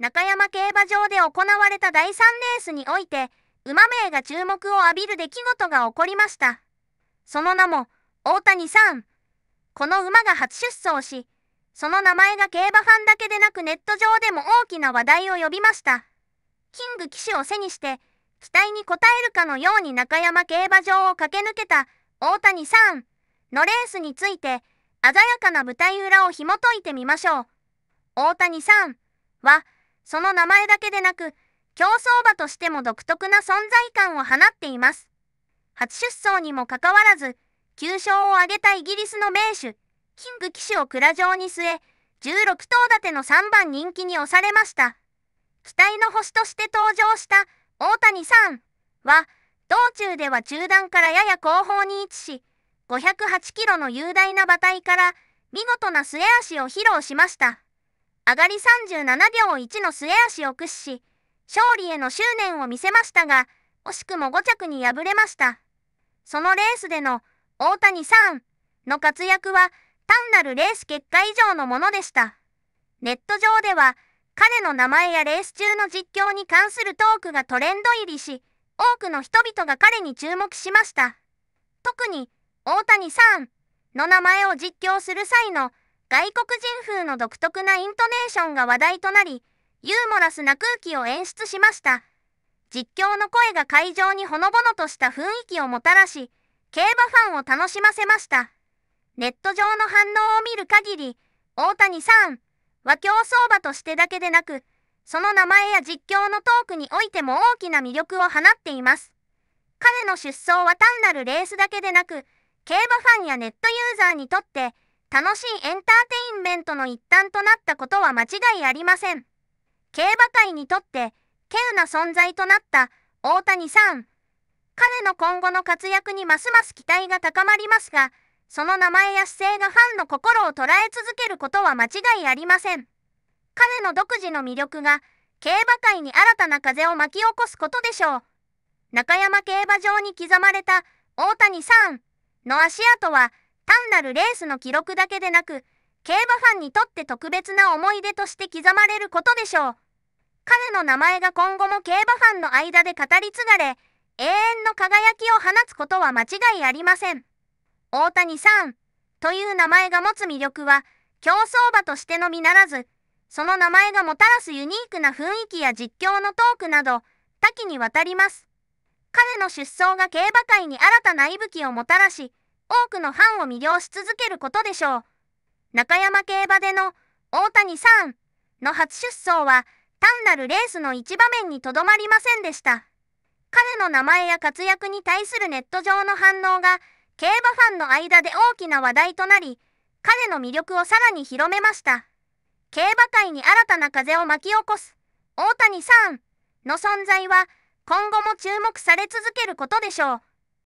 中山競馬場で行われた第3レースにおいて、馬名が注目を浴びる出来事が起こりました。その名も、大谷さん。この馬が初出走し、その名前が競馬ファンだけでなくネット上でも大きな話題を呼びました。キング騎手を背にして、期待に応えるかのように中山競馬場を駆け抜けた大谷さんのレースについて、鮮やかな舞台裏を紐解いてみましょう。大谷さんは、その名前だけでなく、競走馬としても独特な存在感を放っています。初出走にもかかわらず、9勝を挙げたイギリスの名手、キング騎手を蔵状に据え、16頭立ての3番人気に押されました。期待の星として登場した大谷さんは、道中では中段からやや後方に位置し、508キロの雄大な馬体から、見事な末足を披露しました。上がり37秒1の末足を駆使し、勝利への執念を見せましたが、惜しくも5着に敗れました。そのレースでの大谷さんの活躍は単なるレース結果以上のものでした。ネット上では彼の名前やレース中の実況に関するトークがトレンド入りし、多くの人々が彼に注目しました。特に大谷さんの名前を実況する際の外国人風の独特なイントネーションが話題となり、ユーモラスな空気を演出しました。実況の声が会場にほのぼのとした雰囲気をもたらし、競馬ファンを楽しませました。ネット上の反応を見る限り、大谷さんは競走馬としてだけでなく、その名前や実況のトークにおいても大きな魅力を放っています。彼の出走は単なるレースだけでなく、競馬ファンやネットユーザーにとって、楽しいエンターテインメントの一端となったことは間違いありません。競馬界にとって、稀有な存在となった大谷さん。彼の今後の活躍にますます期待が高まりますが、その名前や姿勢がファンの心を捉え続けることは間違いありません。彼の独自の魅力が、競馬界に新たな風を巻き起こすことでしょう。中山競馬場に刻まれた大谷さんの足跡は、単なるレースの記録だけでなく、競馬ファンにとって特別な思い出として刻まれることでしょう。彼の名前が今後も競馬ファンの間で語り継がれ、永遠の輝きを放つことは間違いありません。大谷さんという名前が持つ魅力は、競走馬としてのみならず、その名前がもたらすユニークな雰囲気や実況のトークなど、多岐にわたります。彼の出走が競馬界に新たな息吹をもたらし、多くのファンを魅了し続けることでしょう。中山競馬での大谷さんの初出走は単なるレースの一場面にとどまりませんでした。彼の名前や活躍に対するネット上の反応が競馬ファンの間で大きな話題となり、彼の魅力をさらに広めました。競馬界に新たな風を巻き起こす大谷さんの存在は今後も注目され続けることでしょう。